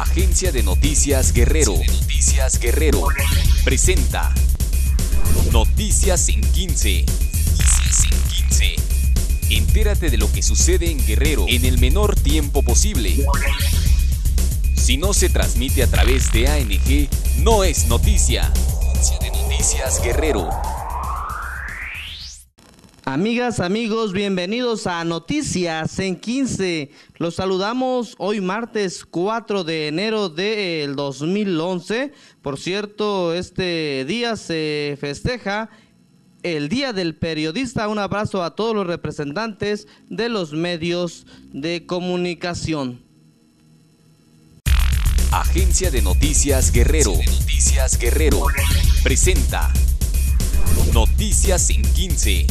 Agencia de Noticias Guerrero. Noticias Guerrero. Presenta Noticias en 15. Noticias en 15. Entérate de lo que sucede en Guerrero en el menor tiempo posible. Si no se transmite a través de ANG, no es noticia. Agencia de Noticias Guerrero. Amigas, amigos, bienvenidos a Noticias en 15. Los saludamos hoy martes 4 de enero del 2011. Por cierto, este día se festeja el Día del Periodista. Un abrazo a todos los representantes de los medios de comunicación. Agencia de Noticias Guerrero. Noticias Guerrero. Presenta Noticias en 15.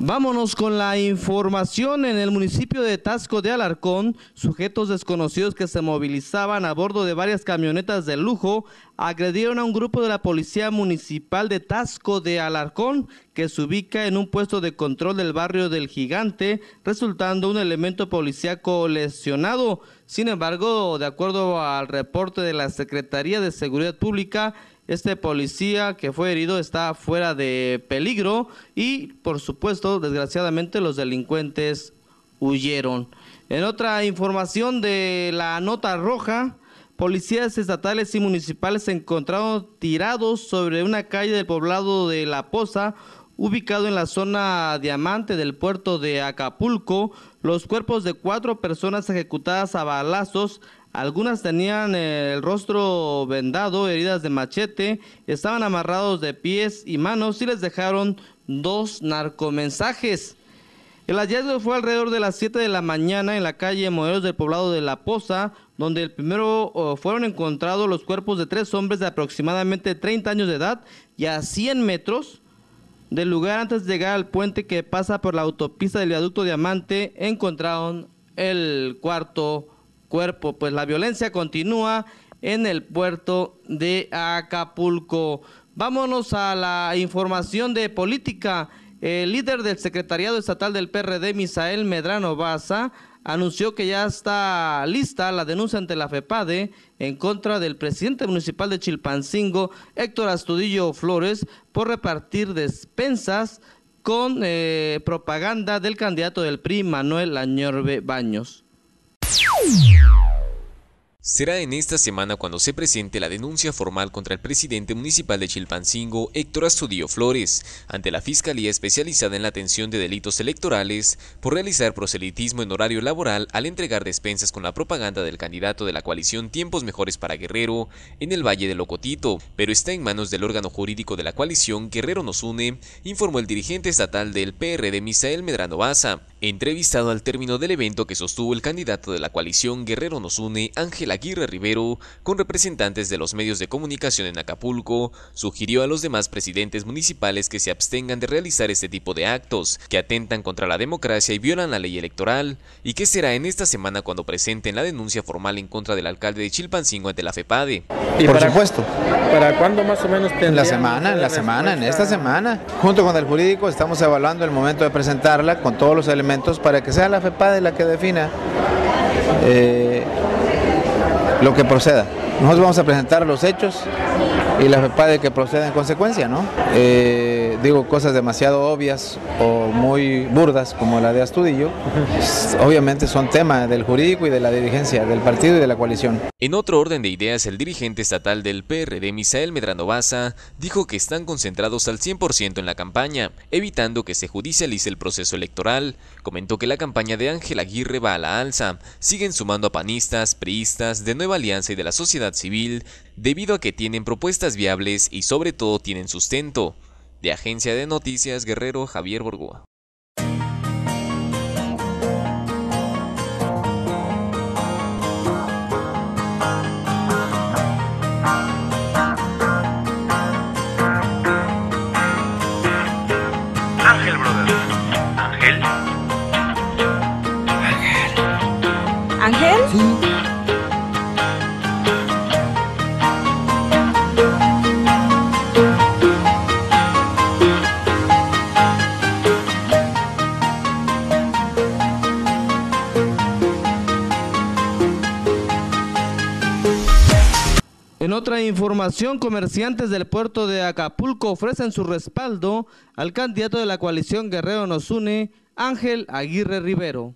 Vámonos con la información en el municipio de Tasco de Alarcón. Sujetos desconocidos que se movilizaban a bordo de varias camionetas de lujo agredieron a un grupo de la Policía Municipal de Tasco de Alarcón que se ubica en un puesto de control del barrio del Gigante, resultando un elemento policíaco lesionado. Sin embargo, de acuerdo al reporte de la Secretaría de Seguridad Pública, este policía que fue herido está fuera de peligro y por supuesto, desgraciadamente, los delincuentes huyeron. En otra información de la nota roja, policías estatales y municipales se encontraron tirados sobre una calle del poblado de La Poza, ubicado en la zona diamante del puerto de Acapulco, los cuerpos de cuatro personas ejecutadas a balazos algunas tenían eh, el rostro vendado, heridas de machete, estaban amarrados de pies y manos y les dejaron dos narcomensajes. El hallazgo fue alrededor de las 7 de la mañana en la calle Modelos del poblado de La Poza, donde el primero oh, fueron encontrados los cuerpos de tres hombres de aproximadamente 30 años de edad y a 100 metros del lugar antes de llegar al puente que pasa por la autopista del viaducto Diamante, encontraron el cuarto cuerpo. Pues la violencia continúa en el puerto de Acapulco. Vámonos a la información de política. El líder del secretariado estatal del PRD, Misael Medrano Baza, anunció que ya está lista la denuncia ante la FEPADE en contra del presidente municipal de Chilpancingo, Héctor Astudillo Flores, por repartir despensas con eh, propaganda del candidato del PRI, Manuel Añorbe Baños. Será en esta semana cuando se presente la denuncia formal contra el presidente municipal de Chilpancingo, Héctor Astudillo Flores, ante la Fiscalía Especializada en la Atención de Delitos Electorales por realizar proselitismo en horario laboral al entregar despensas con la propaganda del candidato de la coalición Tiempos Mejores para Guerrero en el Valle de Locotito, pero está en manos del órgano jurídico de la coalición Guerrero Nos Une, informó el dirigente estatal del PRD Misael Medrano Baza, entrevistado al término del evento que sostuvo el candidato de la coalición Guerrero Nos Une, Ángela Aguirre Rivero, con representantes de los medios de comunicación en Acapulco, sugirió a los demás presidentes municipales que se abstengan de realizar este tipo de actos, que atentan contra la democracia y violan la ley electoral, y que será en esta semana cuando presenten la denuncia formal en contra del alcalde de Chilpancingo ante la FEPADE. Y Por supuesto. ¿Para cuándo más o menos? En la semana, en la semana, en esta semana. Junto con el jurídico estamos evaluando el momento de presentarla con todos los elementos para que sea la FEPADE la que defina eh, lo que proceda. Nosotros vamos a presentar los hechos y las FEPADE que proceda en consecuencia, ¿no? Eh, digo cosas demasiado obvias o muy burdas como la de Astudillo, pues, obviamente son tema del jurídico y de la dirigencia del partido y de la coalición. En otro orden de ideas, el dirigente estatal del PRD, Misael Medrano Baza, dijo que están concentrados al 100% en la campaña, evitando que se judicialice el proceso electoral. Comentó que la campaña de Ángel Aguirre va a la alza, siguen sumando a panistas, priistas, de Nueva Alianza y de la sociedad civil, debido a que tienen propuestas viables y sobre todo tienen sustento. De Agencia de Noticias Guerrero Javier Borgoa. En otra información, comerciantes del puerto de Acapulco ofrecen su respaldo al candidato de la coalición Guerrero Nos Une, Ángel Aguirre Rivero.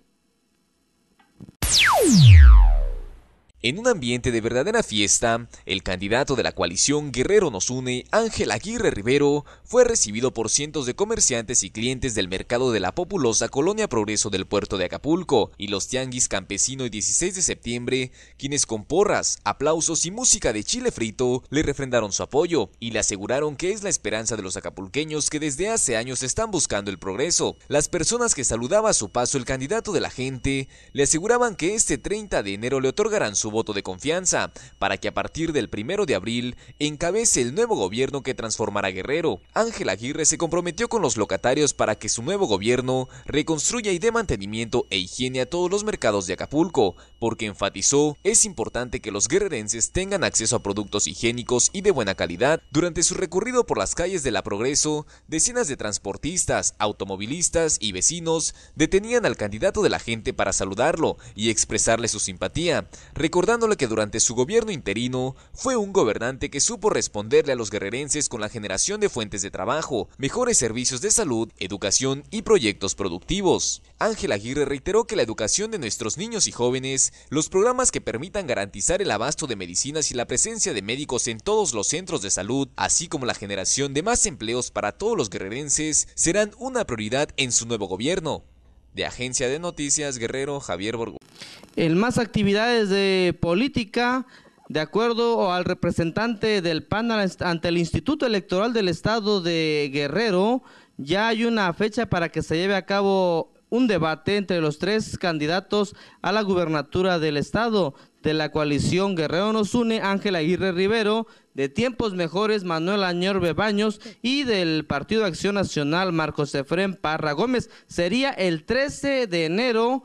En un ambiente de verdadera fiesta, el candidato de la coalición Guerrero Nos Une, Ángel Aguirre Rivero, fue recibido por cientos de comerciantes y clientes del mercado de la populosa Colonia Progreso del puerto de Acapulco y los tianguis campesino y 16 de septiembre, quienes con porras, aplausos y música de chile frito le refrendaron su apoyo y le aseguraron que es la esperanza de los acapulqueños que desde hace años están buscando el progreso. Las personas que saludaba a su paso el candidato de la gente le aseguraban que este 30 de enero le otorgarán su voto de confianza para que a partir del primero de abril encabece el nuevo gobierno que transformará Guerrero. Ángel Aguirre se comprometió con los locatarios para que su nuevo gobierno reconstruya y dé mantenimiento e higiene a todos los mercados de Acapulco, porque enfatizó, es importante que los guerrerenses tengan acceso a productos higiénicos y de buena calidad. Durante su recorrido por las calles de La Progreso, decenas de transportistas, automovilistas y vecinos detenían al candidato de la gente para saludarlo y expresarle su simpatía, recordándole que durante su gobierno interino fue un gobernante que supo responderle a los guerrerenses con la generación de fuentes de trabajo, mejores servicios de salud, educación y proyectos productivos. Ángel Aguirre reiteró que la educación de nuestros niños y jóvenes los programas que permitan garantizar el abasto de medicinas y la presencia de médicos en todos los centros de salud, así como la generación de más empleos para todos los guerrerenses, serán una prioridad en su nuevo gobierno. De Agencia de Noticias Guerrero, Javier Borgo. En más actividades de política, de acuerdo al representante del PAN ante el Instituto Electoral del Estado de Guerrero, ya hay una fecha para que se lleve a cabo un debate entre los tres candidatos a la gubernatura del estado de la coalición Guerrero nos une, Ángel Aguirre Rivero, de Tiempos Mejores, Manuel Añorbe Baños y del Partido Acción Nacional, Marcos Efrén Parra Gómez. Sería el 13 de enero,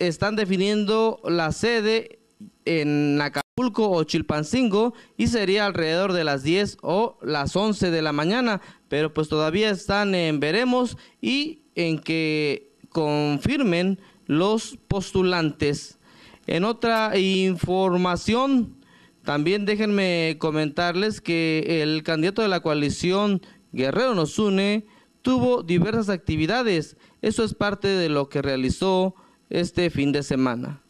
están definiendo la sede en Acapulco o Chilpancingo y sería alrededor de las 10 o las 11 de la mañana, pero pues todavía están en veremos y en que confirmen los postulantes. En otra información, también déjenme comentarles que el candidato de la coalición Guerrero Nos Une tuvo diversas actividades. Eso es parte de lo que realizó este fin de semana.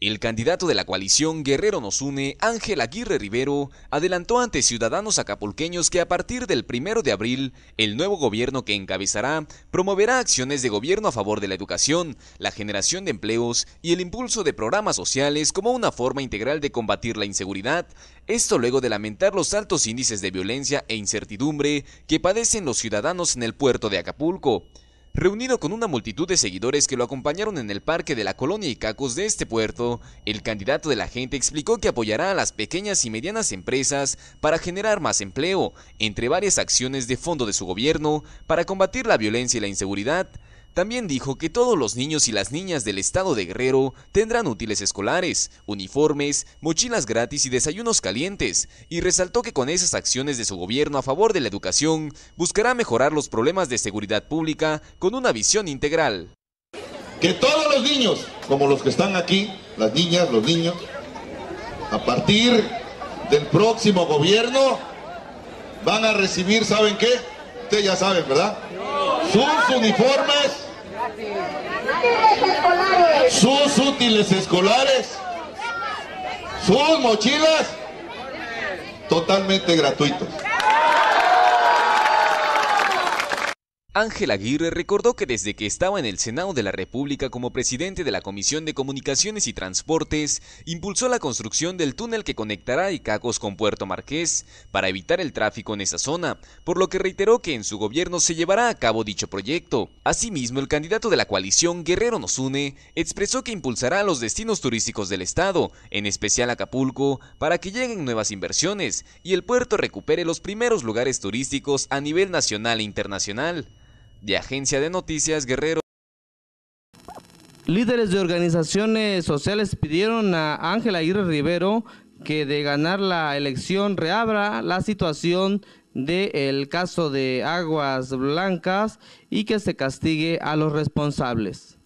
El candidato de la coalición Guerrero nos une, Ángel Aguirre Rivero, adelantó ante ciudadanos acapulqueños que a partir del primero de abril, el nuevo gobierno que encabezará promoverá acciones de gobierno a favor de la educación, la generación de empleos y el impulso de programas sociales como una forma integral de combatir la inseguridad, esto luego de lamentar los altos índices de violencia e incertidumbre que padecen los ciudadanos en el puerto de Acapulco. Reunido con una multitud de seguidores que lo acompañaron en el parque de la colonia Cacos de este puerto, el candidato de la gente explicó que apoyará a las pequeñas y medianas empresas para generar más empleo, entre varias acciones de fondo de su gobierno para combatir la violencia y la inseguridad, también dijo que todos los niños y las niñas del estado de Guerrero tendrán útiles escolares, uniformes, mochilas gratis y desayunos calientes, y resaltó que con esas acciones de su gobierno a favor de la educación, buscará mejorar los problemas de seguridad pública con una visión integral. Que todos los niños, como los que están aquí, las niñas, los niños, a partir del próximo gobierno, van a recibir, ¿saben qué? Ustedes ya saben, ¿verdad? Sus uniformes sus útiles escolares. Sus mochilas. Totalmente gratuitos. Ángel Aguirre recordó que desde que estaba en el Senado de la República como presidente de la Comisión de Comunicaciones y Transportes, impulsó la construcción del túnel que conectará Icacos con Puerto Marqués para evitar el tráfico en esa zona, por lo que reiteró que en su gobierno se llevará a cabo dicho proyecto. Asimismo, el candidato de la coalición Guerrero Nos Une expresó que impulsará los destinos turísticos del estado, en especial Acapulco, para que lleguen nuevas inversiones y el puerto recupere los primeros lugares turísticos a nivel nacional e internacional de Agencia de Noticias Guerrero. Líderes de organizaciones sociales pidieron a Ángela Aguirre Rivero que de ganar la elección reabra la situación del caso de Aguas Blancas y que se castigue a los responsables.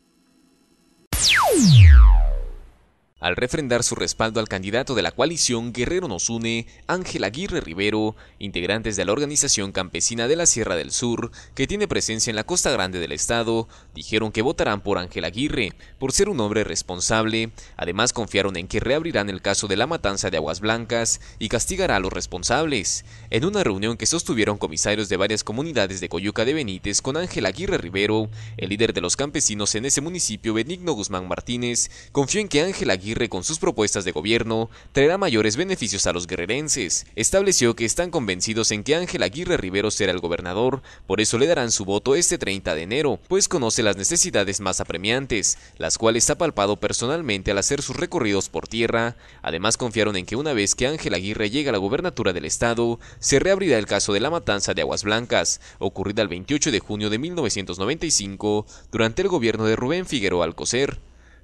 Al refrendar su respaldo al candidato de la coalición Guerrero nos une, Ángel Aguirre Rivero, integrantes de la organización campesina de la Sierra del Sur, que tiene presencia en la Costa Grande del Estado, dijeron que votarán por Ángel Aguirre, por ser un hombre responsable. Además confiaron en que reabrirán el caso de la matanza de Aguas Blancas y castigará a los responsables. En una reunión que sostuvieron comisarios de varias comunidades de Coyuca de Benítez con Ángel Aguirre Rivero, el líder de los campesinos en ese municipio, Benigno Guzmán Martínez, confió en que Ángel Aguirre con sus propuestas de gobierno traerá mayores beneficios a los guerrerenses. Estableció que están convencidos en que Ángel Aguirre Rivero será el gobernador, por eso le darán su voto este 30 de enero, pues conoce las necesidades más apremiantes, las cuales ha palpado personalmente al hacer sus recorridos por tierra. Además confiaron en que una vez que Ángel Aguirre llegue a la gobernatura del estado, se reabrirá el caso de la matanza de Aguas Blancas, ocurrida el 28 de junio de 1995 durante el gobierno de Rubén Figueroa Alcocer.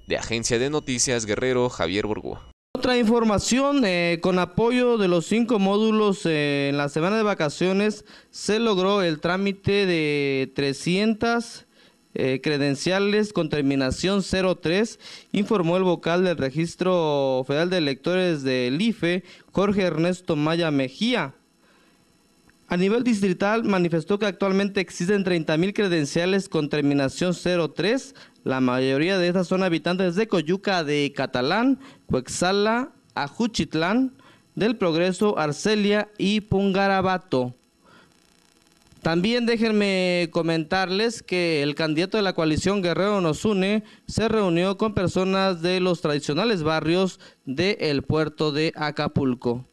De Agencia de Noticias Guerrero, Javier Borgo. Otra información, eh, con apoyo de los cinco módulos eh, en la semana de vacaciones, se logró el trámite de 300 eh, credenciales con terminación 03, informó el vocal del Registro Federal de Electores del IFE, Jorge Ernesto Maya Mejía. A nivel distrital, manifestó que actualmente existen 30.000 credenciales con terminación 03. La mayoría de estas son habitantes de Coyuca de Catalán, Cuexala, Ajuchitlán, del Progreso, Arcelia y Pungarabato. También déjenme comentarles que el candidato de la coalición Guerrero Nos Une se reunió con personas de los tradicionales barrios del puerto de Acapulco.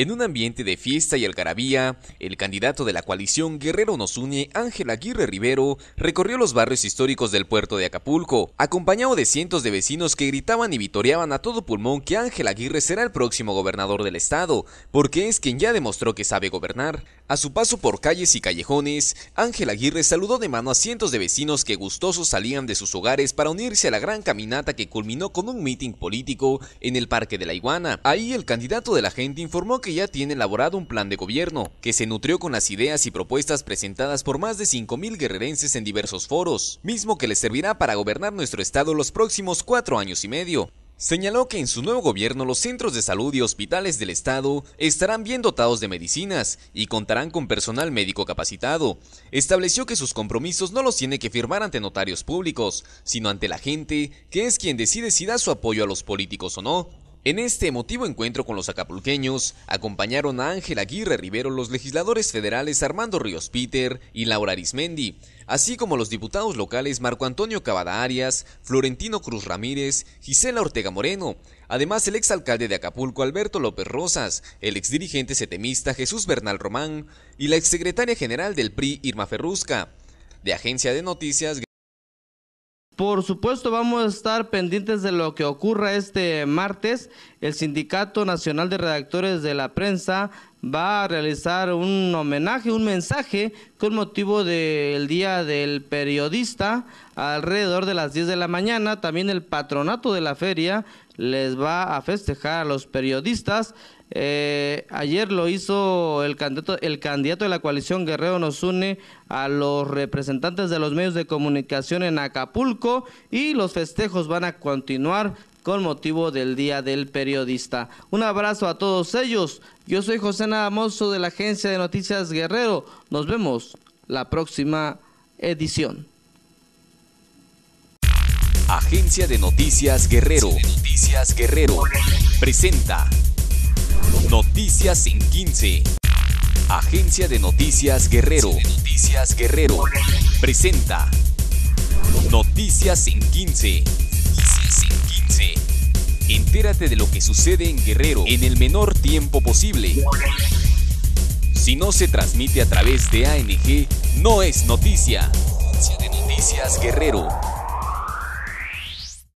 En un ambiente de fiesta y algarabía, el candidato de la coalición Guerrero nos une, Ángel Aguirre Rivero, recorrió los barrios históricos del puerto de Acapulco, acompañado de cientos de vecinos que gritaban y vitoreaban a todo pulmón que Ángel Aguirre será el próximo gobernador del estado, porque es quien ya demostró que sabe gobernar. A su paso por calles y callejones, Ángel Aguirre saludó de mano a cientos de vecinos que gustosos salían de sus hogares para unirse a la gran caminata que culminó con un mitin político en el Parque de la Iguana. Ahí el candidato de la gente informó que ya tiene elaborado un plan de gobierno, que se nutrió con las ideas y propuestas presentadas por más de 5.000 guerrerenses en diversos foros, mismo que les servirá para gobernar nuestro estado los próximos cuatro años y medio. Señaló que en su nuevo gobierno los centros de salud y hospitales del Estado estarán bien dotados de medicinas y contarán con personal médico capacitado. Estableció que sus compromisos no los tiene que firmar ante notarios públicos, sino ante la gente, que es quien decide si da su apoyo a los políticos o no. En este emotivo encuentro con los acapulqueños, acompañaron a Ángel Aguirre Rivero los legisladores federales Armando Ríos Peter y Laura Arismendi, así como los diputados locales Marco Antonio Cavada Arias, Florentino Cruz Ramírez, Gisela Ortega Moreno, además el exalcalde de Acapulco Alberto López Rosas, el exdirigente setemista Jesús Bernal Román y la exsecretaria general del PRI Irma Ferrusca. De Agencia de Noticias, por supuesto, vamos a estar pendientes de lo que ocurra este martes. El Sindicato Nacional de Redactores de la Prensa va a realizar un homenaje, un mensaje con motivo del Día del Periodista alrededor de las 10 de la mañana. También el patronato de la feria les va a festejar a los periodistas. Eh, ayer lo hizo el candidato, el candidato de la coalición Guerrero nos une a los representantes de los medios de comunicación en Acapulco y los festejos van a continuar con motivo del Día del Periodista. Un abrazo a todos ellos. Yo soy José Namoso de la Agencia de Noticias Guerrero. Nos vemos la próxima edición. Agencia de Noticias Guerrero. Noticias Guerrero. Presenta. Noticias en 15. Agencia de Noticias Guerrero. Noticias Guerrero. Presenta. Noticias en 15. en 15. Entérate de lo que sucede en Guerrero en el menor tiempo posible. Si no se transmite a través de ANG, no es noticia. Agencia de Noticias Guerrero.